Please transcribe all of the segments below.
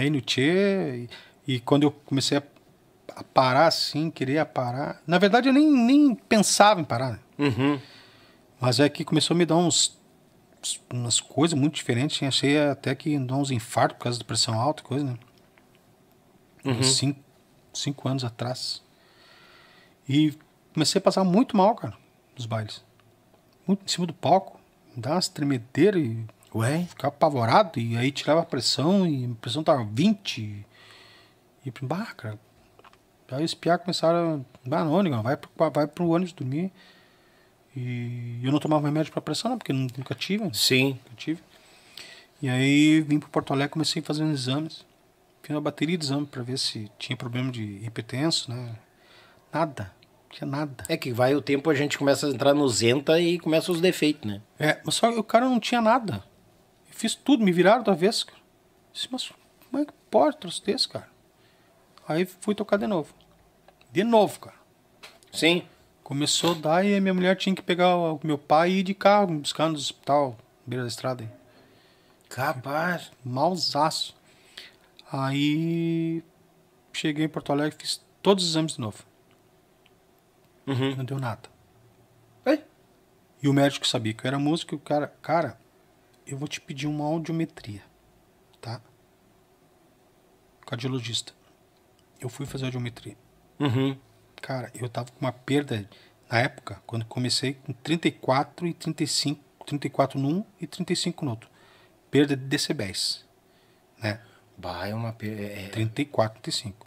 Aí no Tchê, e, quando eu comecei a, parar assim, queria parar. Na verdade, eu nem, nem pensava em parar. Né? Uhum. Mas é que começou a me dar uns umas coisas muito diferentes. Assim, achei até que dá uns infartos por causa da pressão alta, coisa, né? Uhum. Cinco, cinco anos atrás. E comecei a passar muito mal, cara, nos bailes. Muito em cima do palco. Me dá umas tremedeiras e Ué, ficava apavorado e aí tirava a pressão e a pressão tava 20. E bah, cara. Aí os piá começaram a. não, Nigão, vai para vai pro ônibus dormir. E eu não tomava remédio pra pressão, não, porque nunca tive. Né? Sim. Nunca tive. E aí vim pro Porto Alegre, comecei a fazer exames. Fiz uma bateria de exame pra ver se tinha problema de hipertenso, né? Nada. tinha nada. É que vai o tempo, a gente começa a entrar no Zenta e começa os defeitos, né? É, mas só o cara não tinha nada fiz tudo, me viraram da vez. Disse, mas como é que pode troço desse, cara? Aí fui tocar de novo. De novo, cara. Sim. Começou a dar e minha mulher tinha que pegar o meu pai e ir de carro, buscando buscar no hospital, beira da estrada. Aí. Capaz. Mausaço. Aí cheguei em Porto Alegre, fiz todos os exames de novo. Uhum. Não deu nada. E o médico sabia que eu era músico o cara, cara, eu vou te pedir uma audiometria, tá? Cardiologista. Eu fui fazer audiometria. Uhum. Cara, eu tava com uma perda na época, quando comecei, com 34 e 35, 34 num e 35 no outro. Perda de decibéis, né? Bah, é uma perda... 34, 35.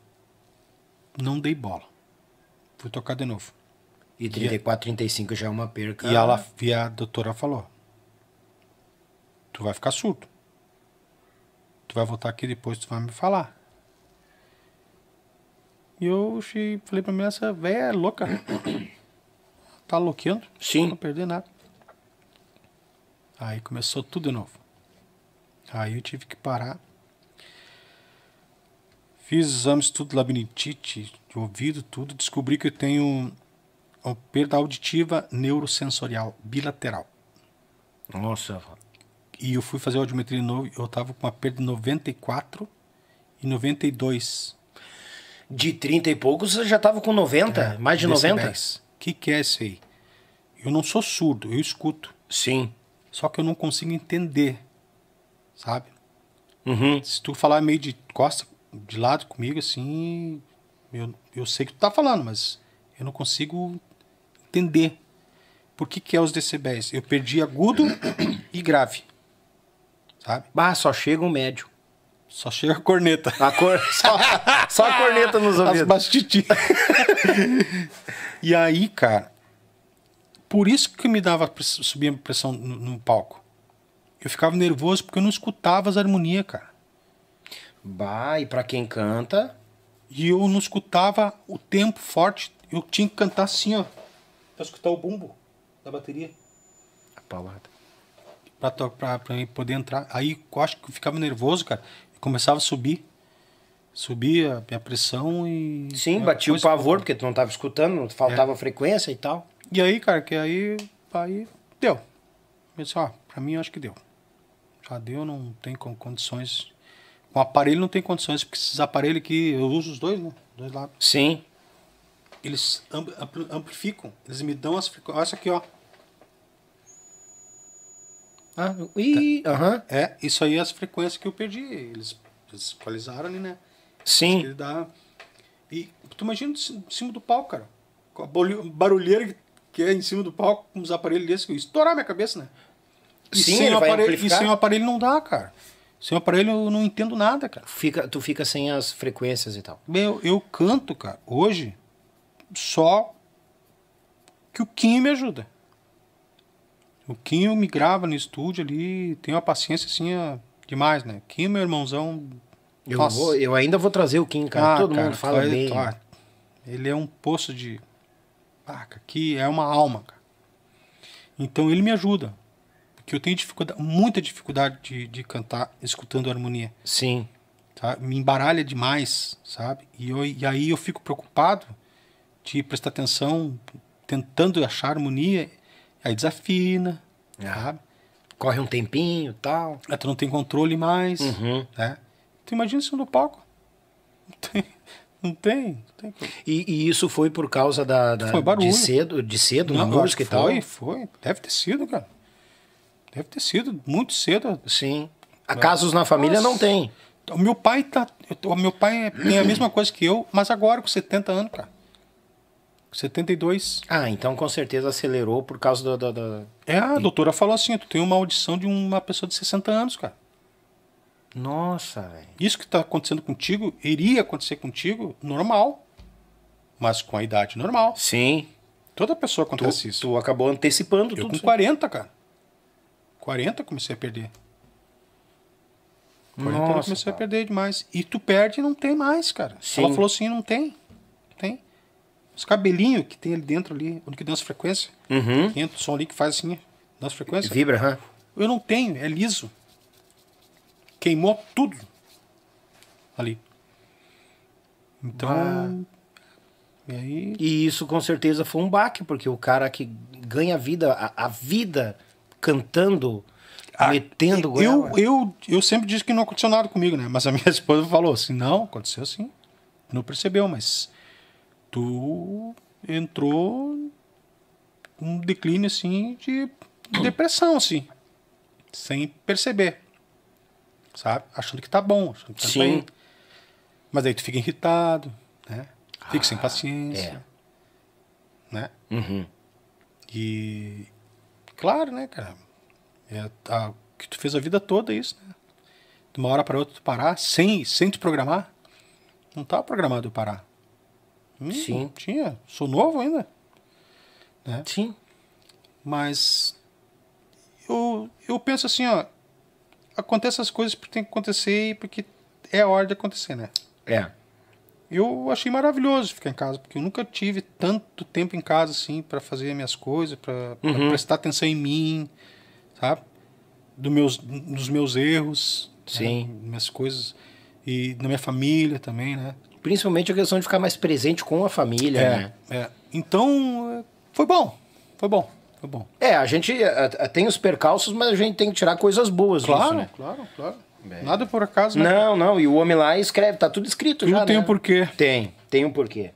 Não dei bola. Fui tocar de novo. E 34, e 35 já é uma perca. E, ela, e a doutora falou: Tu vai ficar surdo. Tu vai voltar aqui depois, tu vai me falar. E eu falei pra mim, essa velha é louca. tá louqueando. Sim. Não perder nada. Aí começou tudo de novo. Aí eu tive que parar. Fiz exames, tudo, labirintite, de ouvido, tudo. Descobri que eu tenho perda auditiva neurosensorial bilateral. Nossa, e eu fui fazer audiometria novo, eu tava com uma perda de 94 e 92. De 30 e poucos você já tava com 90, é, mais de 90? O que, que é isso aí? Eu não sou surdo, eu escuto. Sim. Só que eu não consigo entender, sabe? Uhum. Se tu falar meio de costa, de lado comigo, assim, eu, eu sei que tu tá falando, mas eu não consigo entender. Por que, que é os decibéis? Eu perdi agudo e grave. Sabe? Bah, só chega o médio. Só chega a corneta. A cor... só, só a corneta nos ouvidos. As bastitinhas. e aí, cara, por isso que me dava subia a pressão no, no, palco. Eu ficava nervoso porque eu não escutava as harmonias, cara. Bah, e pra quem canta? E eu não escutava o tempo forte. Eu tinha que cantar assim, ó. Pra escutar o bumbo da bateria. A paulada pra, pra, pra poder entrar. Aí eu acho que eu ficava nervoso, cara. Eu começava a subir. Subia a minha pressão e. Sim, batia o pavor, porque tu não tava escutando, faltava é. frequência e tal. E aí, cara, que aí. Aí deu. Eu disse, ó, pra mim eu acho que deu. Já deu, não tem condições. Com aparelho não tem condições, porque esses aparelhos que eu uso os dois, né? Dois lados. Sim. Eles amplificam, eles me dão as frequências. Olha isso aqui, ó. Ah, tá. aham. Tá. É, isso aí é as frequências que eu perdi. Eles, eles equalizaram ali, né? Sim. Ele dá... E tu imagina em cima do palco, cara. Com a barulheira que é em cima do palco, com os aparelhos desses, que estourar minha cabeça, né? E Sim, sem ele aparelho, E sem o aparelho não dá, cara. Sem o aparelho eu não entendo nada, cara. Fica, tu fica sem as frequências e tal. Meu, eu canto, cara, hoje, só que o Kim me ajuda. O Quinho me grava no estúdio ali, tem uma paciência assim é demais, né? Quinho, meu irmãozão. Eu, vou, eu ainda vou trazer o Quinho, cara. Ah, Todo cara, mundo fala bem. ele é um poço de. Ah, que é uma alma, cara. Então ele me ajuda. Porque eu tenho dificuldade, muita dificuldade de, de cantar escutando harmonia. Sim. Tá? Me embaralha demais, sabe? E, eu, e aí eu fico preocupado de prestar atenção, tentando achar harmonia Aí desafina, é. Corre um tempinho tal. É, tu não tem controle mais, uhum. né? Tu imagina isso no palco. Não tem. Não tem. Não tem. E, e, isso foi por causa da, da foi barulho. de cedo, de cedo não, na música e tal? Foi, foi. Deve ter sido, cara. Deve ter sido muito cedo. Sim. É. Acasos na família Nossa. não tem. O meu pai tá. O meu pai tem a mesma coisa que eu, mas agora com 70 anos, cara. 72. Ah, então com certeza acelerou por causa da. da, da... É, a e... doutora falou assim: tu tem uma audição de uma pessoa de 60 anos, cara. Nossa, velho. Isso que tá acontecendo contigo, iria acontecer contigo normal. Mas com a idade normal. Sim. Toda pessoa acontece tu, isso. Tu acabou antecipando Eu tudo. com 40, assim. cara. 40 comecei a perder. 40 Nossa, eu comecei cara. a perder demais. E tu perde e não tem mais, cara. Sim. Ela falou assim: não tem. Os cabelinhos que tem ali dentro, ali, onde que dança frequência, uhum. que entra o som ali que faz assim, dança frequência. Vibra, hã? Eu não tenho, é liso. Queimou tudo ali. Então. Ah. E, aí... e isso com certeza foi um baque, porque o cara que ganha vida, a, a vida cantando, ah, metendo Eu, eu, eu sempre disse que não aconteceu nada comigo, né? Mas a minha esposa falou assim: não, aconteceu sim. Não percebeu, mas tu entrou um declínio assim de depressão, assim, sem perceber, sabe? Achando que tá bom, achando que tá Sim. bem. Mas aí tu fica irritado, né? Fica ah, sem paciência, é. né? Uhum. E claro, né, cara? É a, que tu fez a vida toda isso, né? De uma hora para outra tu parar sem, sem te programar, não tá programado eu parar. Hum, Sim. Tinha. Sou novo ainda. Né? Sim. Mas eu, eu penso assim, ó. Acontece as coisas porque tem que acontecer e porque é a hora de acontecer, né? É. Eu achei maravilhoso ficar em casa, porque eu nunca tive tanto tempo em casa assim para fazer minhas coisas, para uhum. prestar atenção em mim, sabe? Do meus, dos meus erros, né? Sim. Né? minhas coisas e na minha família também, né? Principalmente a questão de ficar mais presente com a família, é, né? É. Então, foi bom. Foi bom. Foi bom. É, a gente a, é, é, tem os percalços, mas a gente tem que tirar coisas boas claro, disso, né? Claro, claro. É. Nada por acaso, né? Não, não. E o homem lá escreve, tá tudo escrito Eu já. Não tem né? um porquê. Tem, tem um porquê.